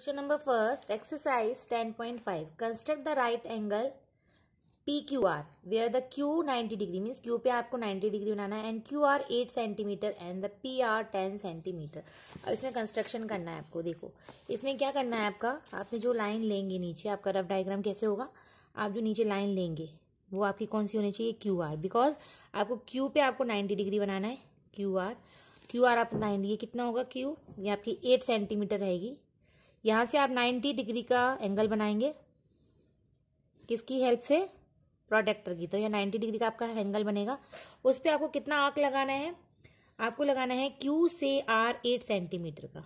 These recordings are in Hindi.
question number first exercise point five construct the right angle P Q R where R the Q ninety degree means Q पे आपको नाइन्टी डिग्री बनाना है and Q R eight centimetre and the P R ten centimetre अब इसमें कंस्ट्रक्शन करना है आपको देखो इसमें क्या करना है आपका आपने जो लाइन लेंगे नीचे आपका रफ डायग्राम कैसे होगा आप जो नीचे लाइन लेंगे वो आपकी कौन सी होनी चाहिए क्यू आर बिकॉज आपको क्यू पे आपको नाइन्टी डिग्री बनाना है क्यू आर क्यू आर आप नाइन ये कितना होगा क्यू ये आपकी एट सेंटीमीटर रहेगी यहाँ से आप 90 डिग्री का एंगल बनाएंगे किसकी हेल्प से प्रोटेक्टर की तो यह 90 डिग्री का आपका एंगल बनेगा उस पर आपको कितना आँख लगाना है आपको लगाना है क्यू से आर एट सेंटीमीटर का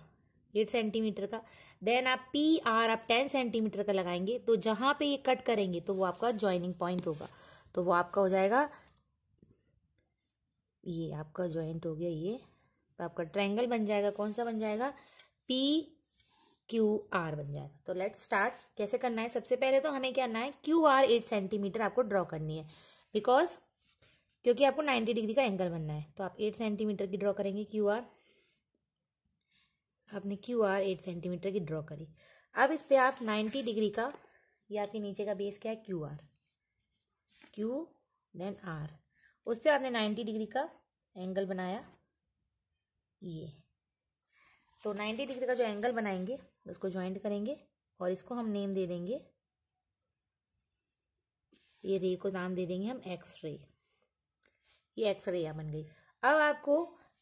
एट सेंटीमीटर का देन आप पी आर आप टेन सेंटीमीटर का लगाएंगे तो जहां पे ये कट करेंगे तो वो आपका ज्वाइनिंग पॉइंट होगा तो वो आपका हो जाएगा ये आपका ज्वाइंट हो गया ये तो आपका ट्रायंगल बन जाएगा कौन सा बन जाएगा पी क्यू आर बन जाएगा तो लेट स्टार्ट कैसे करना है सबसे पहले तो हमें क्या करना है क्यू आर एट सेंटीमीटर आपको ड्रॉ करनी है बिकॉज क्योंकि आपको नाइन्टी डिग्री का एंगल बनना है तो आप एट सेंटीमीटर की ड्रॉ करेंगे क्यू आर आपने क्यू आर एट सेंटीमीटर की ड्रॉ करी अब इस पर आप नाइन्टी डिग्री का ये आपके नीचे का बेस क्या है Q R Q then R उस पर आपने नाइन्टी डिग्री का एंगल बनाया ये तो 90 डिग्री का जो एंगल बनाएंगे उसको ज्वाइंट करेंगे और इसको हम नेम दे देंगे ये रे को नाम दे देंगे हम एक्स रे ये एक्स रे यहाँ बन गई अब आपको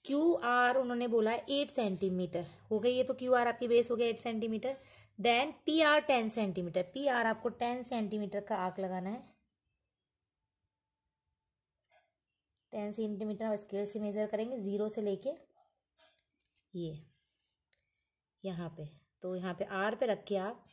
क्यू आर उन्होंने बोला एट सेंटीमीटर हो गई ये तो क्यू आर आपकी बेस हो गया eight centimetre then P R ten centimetre P R आपको टेन सेंटीमीटर का आग लगाना है टेन सेंटीमीटर आप स्केल से मेजर करेंगे जीरो से लेके ये यहाँ पे तो यहाँ पे आर पे रख के आप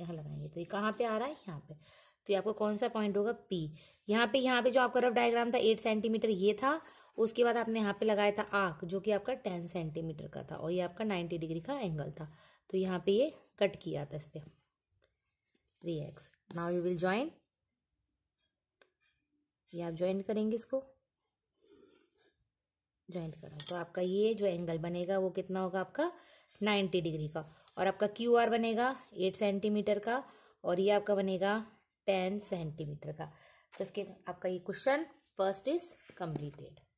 यहाँ लगाएंगे तो ये कहाँ पे आ रहा है यहाँ पे तो ये आपको कौन सा पॉइंट होगा पी यहाँ पे यहाँ पे जो आपका रफ डायग्राम था एट सेंटीमीटर ये था उसके बाद आपने यहाँ पे लगाया था आक जो कि आपका टेन सेंटीमीटर का था और ये आपका नाइन्टी डिग्री का एंगल था तो यहाँ पे ये कट किया था इस पर three x now you will join ये आप ज्वाइन करेंगे इसको ज्वाइंट करो तो आपका ये जो एंगल बनेगा वो कितना होगा आपका नाइन्टी डिग्री का और आपका क्यू आर बनेगा एट सेंटीमीटर का और ये आपका बनेगा टेन सेंटीमीटर का तो इसके आपका ये क्वेश्चन फर्स्ट इज कंप्लीटेड